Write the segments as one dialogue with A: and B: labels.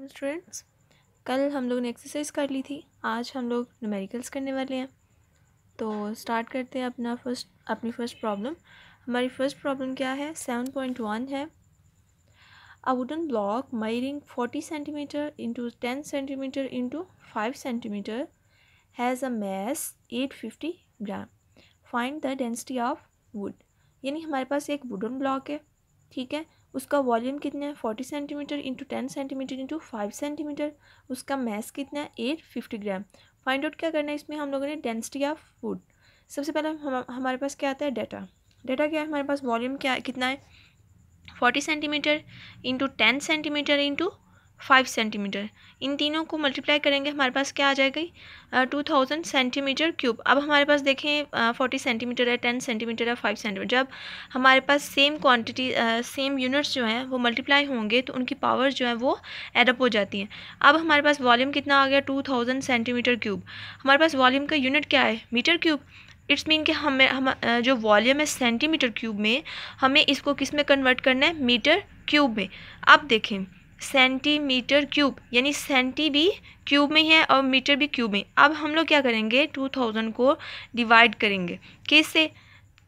A: welcome students कल हम लोग ने एक्सरसाइज कर ली थी आज हम लोग न्यूमेरिकल्स करने वाले हैं तो स्टार्ट करते हैं अपना फर्स्ट अपनी फ़र्स्ट प्रॉब्लम हमारी फ़र्स्ट प्रॉब्लम क्या है सेवन पॉइंट वन है a wooden block measuring forty centimetre into ten centimetre into five centimetre has a mass eight fifty gram find the density of wood यानी हमारे पास एक wooden block है ठीक है उसका वॉल्यूम कितना है forty centimetre into ten centimetre into five centimetre उसका मैस कितना है eight fifty gram find out क्या करना है इसमें हम लोगों ने डेंसिटी ऑफ फूड सबसे पहले हम हमारे पास क्या आता है डाटा डाटा क्या है हमारे पास वॉल्यूम क्या कितना है forty centimetre into ten centimetre into five centimetre इन तीनों को मल्टीप्लाई करेंगे हमारे पास क्या आ जाएगी टू थाउजेंड सेंटीमीटर क्यूब अब हमारे पास देखें फोर्टी सेंटीमीटर है टेन सेंटीमीटर है फाइव सेंटीमीटर जब हमारे पास सेम क्वांटिटी सेम यूनिट्स जो हैं वो मल्टीप्लाई होंगे तो उनकी पावर जो हैं वो एडअप हो जाती हैं अब हमारे पास वॉल्यूम कितना आ गया टू थाउजेंड सेंटीमीटर क्यूब हमारे पास वॉल्यूम का यूनिट क्या है मीटर क्यूब इट्स मीन कि हमें हम जो वॉल्यूम है सेंटीमीटर क्यूब में हमें इसको किस में कन्वर्ट करना है मीटर क्यूब में अब देखें सेंटीमीटर क्यूब यानी सेंटी भी क्यूब में ही है और मीटर भी क्यूब में अब हम लोग क्या करेंगे टू थाउजेंड को डिवाइड करेंगे किस से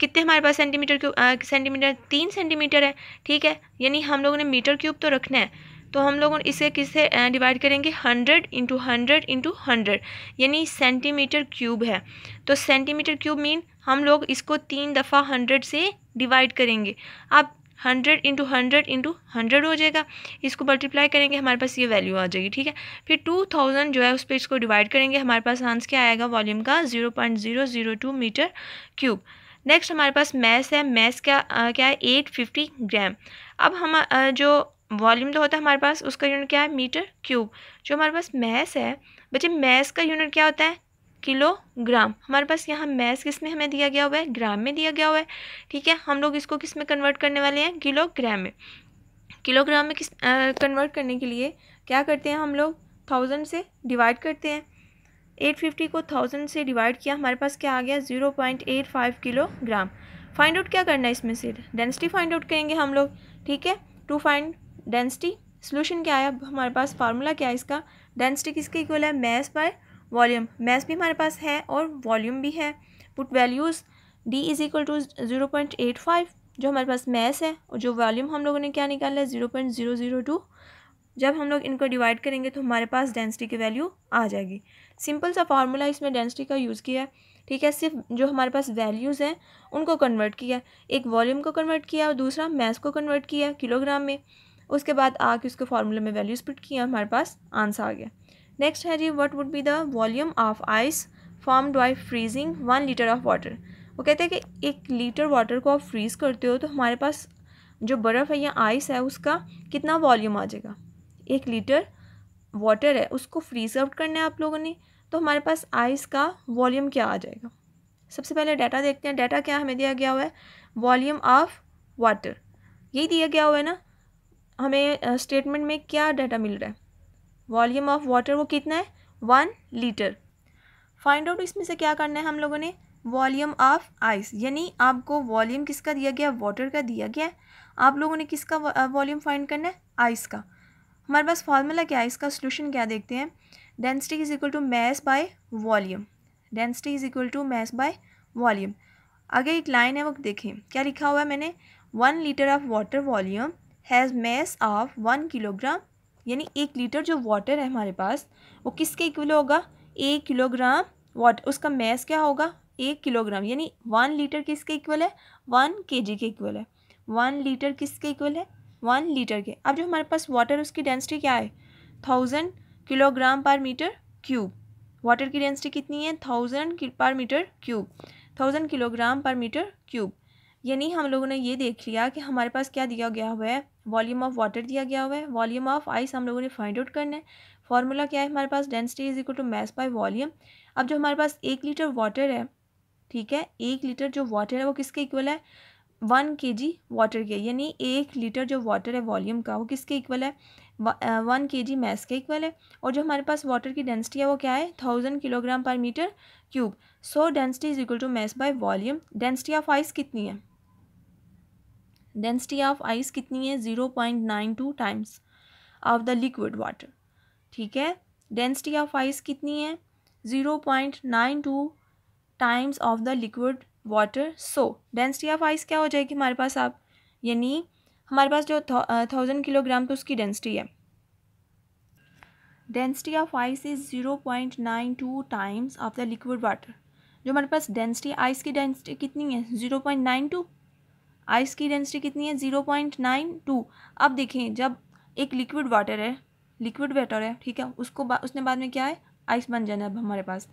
A: कितने हमारे पास सेंटीमीटर क्यूब सेंटीमीटर तीन सेंटीमीटर है ठीक है यानी हम लोगों ने मीटर क्यूब तो रखना है तो हम लोग इसे किससे डिवाइड करेंगे hundred into hundred into hundred यानी सेंटीमीटर क्यूब है तो सेंटीमीटर क्यूब मीन हम लोग इसको तीन दफ़ा हंड्रेड से डिवाइड करेंगे अब hundred into hundred into hundred हो जाएगा इसको मल्टीप्लाई करेंगे हमारे पास ये वैल्यू आ जाएगी ठीक है फिर टू थाउजेंड जो है उस पर इसको डिवाइड करेंगे हमारे पास आंस क्या आएगा वॉल्यूम का zero point zero zero two metre cube next हमारे पास मैस है मैस क्या आ, क्या है एट फिफ्टी ग्राम अब हम आ, जो वॉल्यूम तो होता है हमारे पास उसका यूनिट क्या है मीटर क्यूब जो हमारे पास मैस है बच्चे मैस का यूनिट क्या होता है किलोग्राम हमारे पास यहाँ मैस किस में हमें दिया गया हुआ है ग्राम में दिया गया हुआ है ठीक है हम लोग इसको किस में कन्वर्ट करने वाले हैं किलोग्राम में किलोग्राम में किस कन्वर्ट करने के लिए क्या करते हैं हम लोग थाउजेंड से डिवाइड करते हैं एट फिफ्टी को थाउजेंड से डिवाइड किया हमारे पास क्या आ गया zero point eight five kilogram find out क्या करना है इसमें से डेंसिटी फाइंड आउट करेंगे हम लोग ठीक है टू फाइंड डेंसिटी सोल्यूशन क्या है हमारे पास फार्मूला क्या है इसका डेंसिटी किसके इक्वल है मैस बाय वॉल्यूम मैस भी हमारे पास है और वॉल्यूम भी है put values D is equal to zero point eight five जो हमारे पास मैस है और जो वॉल्यूम हम लोगों ने क्या निकाला है zero point zero zero two जब हम लोग इनको डिवाइड करेंगे तो हमारे पास डेंसिटी की वैल्यू आ जाएगी सिंपल सा फार्मूला इसमें डेंसिटी का यूज़ किया है ठीक है सिर्फ जो हमारे पास वैल्यूज़ हैं उनको कन्वर्ट किया एक वॉल्यूम को कन्वर्ट किया और दूसरा मैस को कन्वर्ट किया किलोग्राम में उसके बाद आके उसके फार्मूले में वैल्यूज़ पुट किया हमारे पास आंसर आ गया नेक्स्ट है जी what would be the volume of ice form by freezing one litre of water वो कहते हैं कि एक लीटर वाटर को आप फ्रीज़ करते हो तो हमारे पास जो बर्फ़ है या आइस है उसका कितना वॉल्यूम आ जाएगा एक लीटर वाटर है उसको फ्रीज आउट करना है आप लोगों ने तो हमारे पास आइस का वॉल्यूम क्या आ जाएगा सबसे पहले डाटा देखते हैं डाटा क्या हमें दिया गया हुआ है वॉल्यूम ऑफ वाटर यही दिया गया हुआ है ना हमें स्टेटमेंट में क्या डाटा मिल रहा है वॉल्यूम ऑफ वाटर वो कितना है वन लीटर फाइंड आउट इसमें से क्या करना है हम लोगों ने वॉल्यूम ऑफ आइस यानी आपको वॉल्यूम किसका दिया गया वाटर का दिया गया आप लोगों ने किसका वॉल्यूम फाइंड करना है आइस का हमारे पास फार्मूला क्या है इसका सोल्यूशन क्या देखते हैं density is equal to mass by volume density is equal to mass by volume आगे एक लाइन है वो देखें क्या लिखा हुआ है मैंने one litre of water volume has mass of one kilogram यानी एक लीटर जो वाटर है हमारे पास वो किसके इक्वल होगा एक किलोग्राम वाटर उसका मैस क्या होगा एक किलोग्राम यानी वन लीटर किसके इक्वल है वन के जी के इक्वल है वन लीटर किसके इक्वल है वन लीटर के अब जो हमारे पास वाटर उसकी डेंसिटी क्या है thousand kilogram per metre cube water की डेंसिटी कितनी है thousand per metre cube thousand kilogram per metre cube यानी हम लोगों ने ये देख लिया कि हमारे पास क्या दिया गया हुआ है वॉल्यूम ऑफ वाटर दिया गया हुआ है वॉल्यूम ऑफ आइस हम लोगों ने फाइंड आउट करना है फार्मूला क्या है हमारे पास density is equal to mass by volume अब जो हमारे पास एक लीटर वाटर है ठीक है एक लीटर जो वाटर है वो किसके इक्वल है वन के जी वाटर के यानी एक लीटर जो वाटर है वॉल्यूम का वो किसके इक्वल है वन के जी मैस के इक्वल है और जो हमारे पास वाटर की डेंसिटी है वो क्या है thousand kilogram per metre cube so density is equal to mass by volume density of ice कितनी है डेंसिटी ऑफ आइस कितनी है zero point nine two times of the liquid water ठीक है डेंसिटी ऑफ आइस कितनी है zero point nine two times of the liquid water so density of ice क्या हो जाएगी हमारे पास आप यानी हमारे पास जो थाउजेंड किलोग्राम uh, तो उसकी डेंसिटी है density of ice is zero point nine two times of the liquid water जो हमारे पास डेंसिटी आइस की डेंसिटी कितनी है zero point nine two ice की डेंसिटी कितनी है ज़ीरो पॉइंट नाइन टू अब देखें जब एक लिक्विड वाटर है लिक्विड वाटर है ठीक है उसको बा, उसने बाद में क्या है आइस बन जाना अब हमारे पास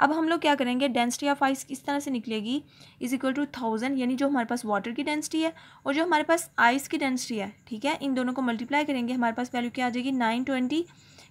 A: अब हम लोग क्या करेंगे डेंसिटी ऑफ आइस किस तरह से निकलेगी इज इक्वल टू थाउजेंड यानी जो हमारे पास वाटर की डेंसिटी है और जो हमारे पास आइस की डेंसिटी है ठीक है इन दोनों को मल्टीप्लाई करेंगे हमारे पास वैल्यू क्या आ जाएगी nine twenty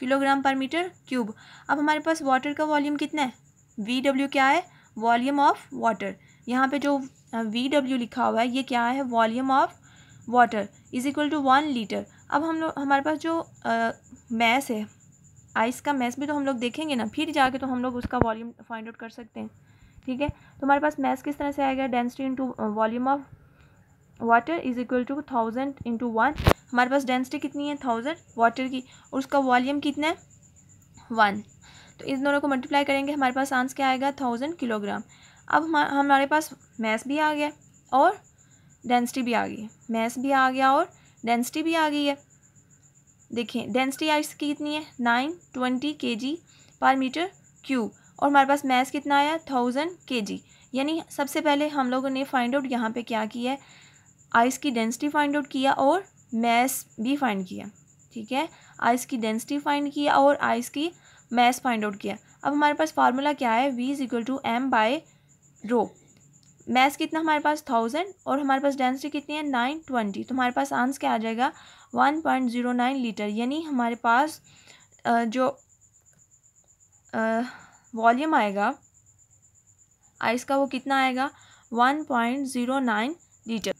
A: kilogram per metre cube अब हमारे पास वाटर का वॉल्यूम कितना है वी डब्ल्यू क्या है वॉल्यूम ऑफ वाटर यहाँ पे जो वी डब्ल्यू लिखा हुआ है ये क्या है volume of water is equal to one litre अब हम लोग हमारे पास जो मैस है आइस का मैस भी तो हम लोग देखेंगे ना फिर जाके तो हम लोग उसका वॉल्यूम फाइंड आउट कर सकते हैं ठीक है तो हमारे पास मैस किस तरह से आएगा density into volume of water is equal to thousand into one हमारे पास डेंसिटी कितनी है थाउजेंड वाटर की और उसका वॉल्यूम कितना है वन तो इस दोनों को मल्टीप्लाई करेंगे हमारे पास आंसर क्या आएगा थाउजेंड किलोग्राम अब हम हमारे पास मैस भी आ गया और डेंसिटी भी आ गई मैस भी आ गया और डेंसिटी भी आ गई है देखिए डेंसिटी आइस की कितनी है नाइन ट्वेंटी के जी पर मीटर क्यूब और हमारे पास मैस कितना आया थाउजेंड के जी यानी सबसे पहले हम लोगों ने फाइंड आउट यहाँ पे क्या किया है आइस की डेंसिटी फाइंड आउट किया और मैस भी फाइंड किया ठीक है आइस की डेंसिटी फाइंड किया और आइस की मैस फाइंड आउट किया अब हमारे पास फार्मूला क्या है V is equal to M by rho mass कितना हमारे पास थाउजेंड और हमारे पास डेंसिटी कितनी है नाइन ट्वेंटी तो हमारे पास आंसर क्या आ जाएगा one point zero nine litre यानी हमारे पास जो वॉल्यूम आएगा आइस का वो कितना आएगा one point zero nine litre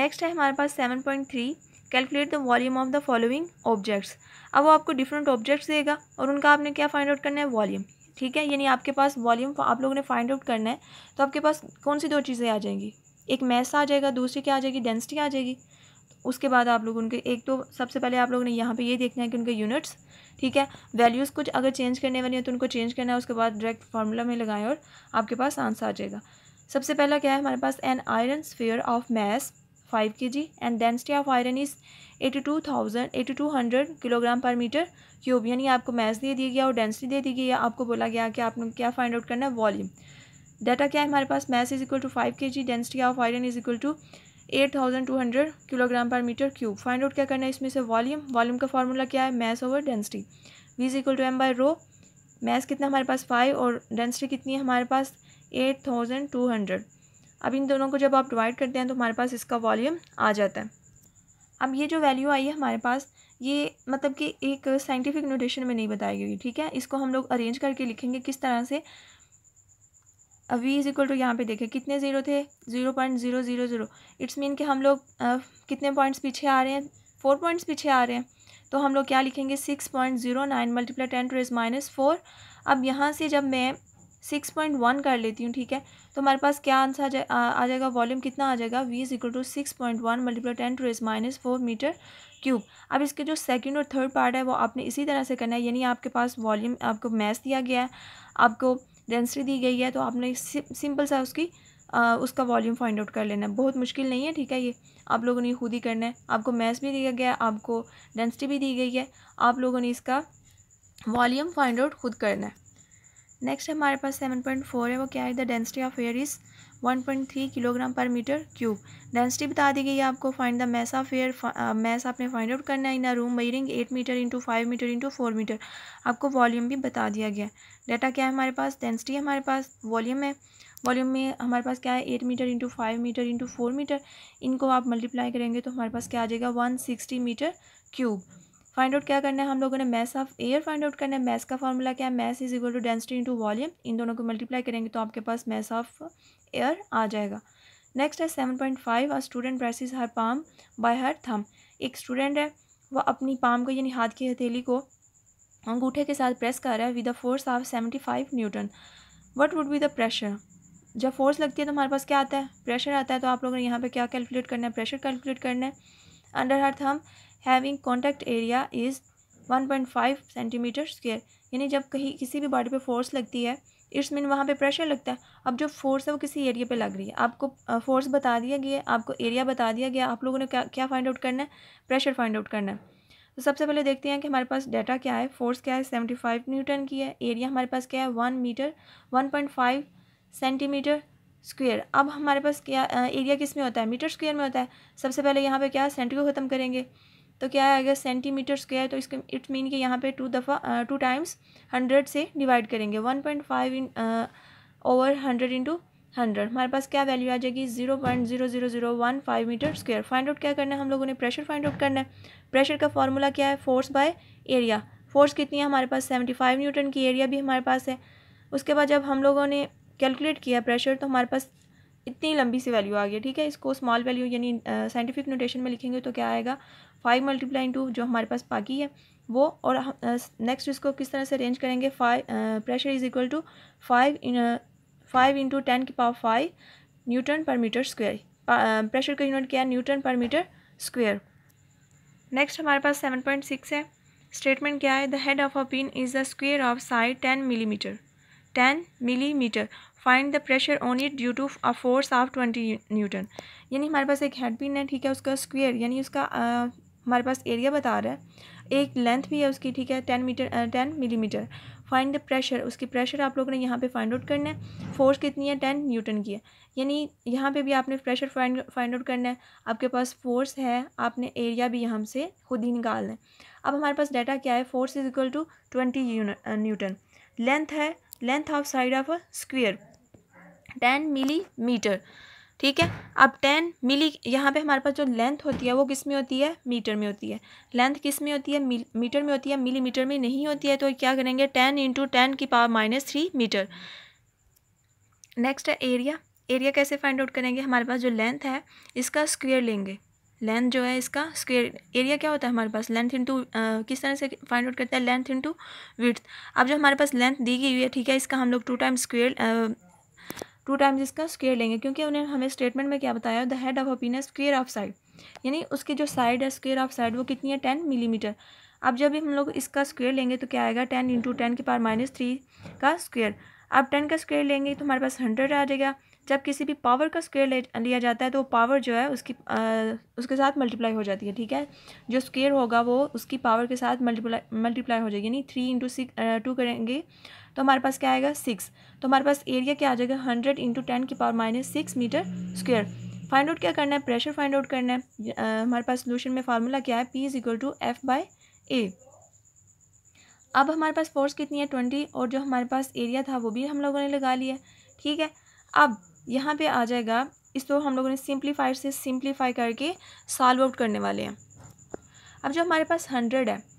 A: next है हमारे पास seven point three calculate the volume of the following objects अब वो आपको डिफरेंट ऑब्जेक्ट्स देगा और उनका आपने क्या फाइंड आउट करना है वॉल्यूम ठीक है यानी आपके पास वॉल्यूम आप लोगों ने फाइंड आउट करना है तो आपके पास कौन सी दो चीज़ें आ जाएंगी एक मैस आ जाएगा दूसरी क्या आ जाएगी डेंसिटी आ जाएगी उसके बाद आप लोग उनके एक तो सबसे पहले आप लोगों ने यहाँ पे ये देखना है कि उनके यूनिट्स ठीक है वैल्यूज़ कुछ अगर चेंज करने वाली हैं तो उनको चेंज करना है उसके बाद डायरेक्ट फार्मूला में लगाएं और आपके पास आंसर आ जाएगा सबसे पहला क्या है हमारे पास an iron sphere of mass five K G and density of iron is eighty two thousand eighty two hundred kilogram per metre cube यानी आपको मैथ दे दिया गया और डेंसिटी दे दी गई है आपको बोला गया कि आपने क्या फाइंड आउट करना है वॉल्यूम डाटा क्या है हमारे पास mass is equal to five K G density of iron is equal to eight thousand two hundred kilogram per metre cube find out क्या करना है इसमें से वॉल्यूम वॉल्यूम का फॉर्मूला क्या है mass over density V is equal to M by rho mass कितना हमारे पास फाइव और डेंसिटी कितनी है हमारे पास एट थाउजेंड टू हंड्रेड अब इन दोनों को जब आप डिवाइड करते हैं तो हमारे पास इसका वॉल्यूम आ जाता है अब ये जो वैल्यू आई है हमारे पास ये मतलब कि एक साइंटिफिक नोटेशन में नहीं बताई गई ठीक है इसको हम लोग अरेंज करके लिखेंगे किस तरह से वी इज़ इक्वल टू यहाँ पे देखें कितने ज़ीरो थे zero point zero zero zero it's mean कि हम लोग कितने पॉइंट्स पीछे आ रहे हैं फोर पॉइंट्स पीछे आ रहे हैं तो हम लोग क्या लिखेंगे six point zero nine multiply ten to is minus four अब यहाँ से जब मैं सिक्स पॉइंट वन कर लेती हूँ ठीक है तो हमारे पास क्या आंसर आ जाएगा वॉल्यूम कितना आ जाएगा V is equal to six point one multiply ten to raise minus four metre cube अब इसके जो सेकंड और थर्ड पार्ट है वो आपने इसी तरह से करना है यानी आपके पास वॉल्यूम आपको मैथ दिया गया है आपको डेंसिटी दी गई है तो आपने सिंपल सा उसकी आ, उसका वॉल्यूम फाइंड आउट कर लेना है बहुत मुश्किल नहीं है ठीक है ये आप लोगों ने खुद ही करना है आपको मैथ्स भी दिया गया है आपको डेंसिटी भी दी गई है आप लोगों ने इसका वॉल्यूम फाइंड आउट खुद करना है नेक्स्ट हमारे पास सेवन पॉइंट फोर है वो क्या है the density of air is one point three kilogram per metre cube density बता दी गई है आपको find the mass of air mass आपने फाइंड आउट करना है in room measuring eight metre into five metre into four metre आपको volume भी बता दिया गया डाटा क्या है हमारे पास डेंसिटी हमारे पास वॉल्यूम है वॉल्यूम में हमारे पास क्या है eight metre into five metre into four metre इनको आप मल्टीप्लाई करेंगे तो हमारे पास क्या आ जाएगा one sixty metre cube find out क्या करना है हम लोगों ने mass of air find out करना है मैस का फॉर्मूला क्या है mass is equal to density into volume इन दोनों को मल्टीप्लाई करेंगे तो आपके पास मैस ऑफ एयर आ जाएगा नेक्स्ट है सेवन पॉइंट फाइव और student presses her palm by her thumb एक स्टूडेंट है वह अपनी पाम को यानी हाथ की हथेली को अंगूठे के साथ प्रेस कर रहा है with a force of seventy five newton what would be the pressure जब फोर्स लगती है तो हमारे पास क्या आता है प्रेशर आता है तो आप लोगों ने यहाँ पर क्या कैलकुलेट करना है प्रेशर कैलकुलेट करना है under her thumb having contact area is one point five centimetre square यानी जब कहीं किसी भी बॉडी पे फोर्स लगती है इट्स मीन वहाँ पे प्रेशर लगता है अब जो फोर्स है वो किसी एरिया पे लग रही है आपको फोर्स बता दिया गया आपको एरिया बता दिया गया आप लोगों ने क्या क्या फाइंड आउट करना है प्रेशर फाइंड आउट करना है तो सबसे पहले देखते हैं कि हमारे पास डाटा क्या है फोर्स क्या है सेवेंटी फाइव न्यूटन की है एरिया हमारे पास क्या है one metre one point five centimetre square अब हमारे पास क्या एरिया किस में होता है मीटर स्क्वेयर में होता है सबसे पहले यहाँ पे क्या है सेंटी को ख़त्म करेंगे तो क्या है अगर सेंटीमीटर स्क्वायर तो इसके इट मीन कि यहाँ पे टू दफ़ा टू टाइम्स हंड्रेड से डिवाइड करेंगे one point five in over hundred into hundred हमारे पास क्या वैल्यू आ जाएगी zero point zero zero zero one five metre square find out क्या करना है हम लोगों ने प्रेशर फाइंड आउट करना है प्रेशर का फॉर्मूला क्या है फोर्स बाय एरिया फोर्स कितनी है हमारे पास सेवेंटी फाइव न्यूटन की एरिया भी हमारे पास है उसके बाद जब हम लोगों ने कैलकुलेट किया प्रेशर तो हमारे पास इतनी लंबी सी वैल्यू आ गई ठीक है इसको स्मॉल वैल्यू यानी साइंटिफिक नोटेशन में लिखेंगे तो क्या आएगा फाइव मल्टीप्लाई टू जो हमारे पास बाकी है वो और नेक्स्ट इसको किस तरह से अरेंज करेंगे five pressure is equal to five five into ten की power five newton per metre square pressure का यूनिट क्या है newton per metre square next हमारे पास सेवन पॉइंट सिक्स है स्टेटमेंट क्या है the head of a pin is the square of side ten millimetre ten millimetre find the pressure on it due to a force of twenty newton यानी हमारे पास एक head pin है ठीक है उसका स्क्वेयर यानी उसका हमारे पास एरिया बता रहा है एक लेंथ भी है उसकी ठीक है ten metre ten millimetre find the pressure उसकी प्रेशर आप लोगों ने यहाँ पे फाइंड आउट करना है फोर्स कितनी है टेन न्यूटन की है यानी यहाँ पे भी आपने प्रेशर फाइंड फाइंड आउट करना है आपके पास फोर्स है आपने एरिया भी यहाँ से खुद ही निकालना है अब हमारे पास डाटा क्या है force is equal to twenty newton length है length of side of a square ten millimetre ठीक है अब टेन मिली यहाँ पे हमारे पास जो लेंथ होती है वो किस में होती है मीटर में होती है लेंथ किस में होती है मीटर में होती है मिलीमीटर में नहीं होती है तो क्या करेंगे टेन इंटू टेन की power minus three metre next है एरिया एरिया कैसे फाइंड आउट करेंगे हमारे पास जो लेंथ है इसका स्क्वेयर लेंगे लेंथ जो है इसका स्क्वेयर एरिया क्या होता है हमारे पास लेंथ इंटू किस तरह से फाइंड आउट करते हैं लेंथ इंटू विथ अब जो हमारे पास लेंथ दी गई हुई है ठीक है इसका हम लोग two time square two times इसका स्केयर लेंगे क्योंकि उन्हें हमें स्टेटमेंट में क्या बताया the head of a pin is square of side यानी उसकी जो साइड है स्केयर ऑफ साइड वो कितनी है टेन मिलीमीटर अब जब भी हम लोग इसका स्क्वेयर लेंगे तो क्या आएगा टेन इंटू टेन के पावर माइनस थ्री का स्क्वेयर अब टेन का स्क्वेयर लेंगे तो हमारे पास हंड्रेड आ जाएगा जब किसी भी पावर का स्क्वेयर लिया जाता है तो पावर जो है उसकी आ, उसके साथ मल्टीप्लाई हो जाती है ठीक है जो स्क्वेयर होगा वो उसकी पावर के साथ मल्टीप्लाई मल्टीप्लाई हो जाएगी यानी थ्री इंटू सिक्स टू करेंगे तो हमारे पास क्या आएगा सिक्स तो हमारे पास एरिया क्या आ जाएगा हंड्रेड इंटू टेन की power minus six metre square find out क्या करना है प्रेशर फाइंड आउट करना है आ, हमारे पास सोल्यूशन में फार्मूला क्या है P is equal to F by A अब हमारे पास फोर्स कितनी है ट्वेंटी और जो हमारे पास एरिया था वो भी हम लोगों ने लगा लिया ठीक है अब यहाँ पे आ जाएगा इसको तो हम लोगों ने सिंप्लीफाई से सिंप्लीफाई करके सॉल्व आउट करने वाले हैं अब जो हमारे पास हंड्रेड है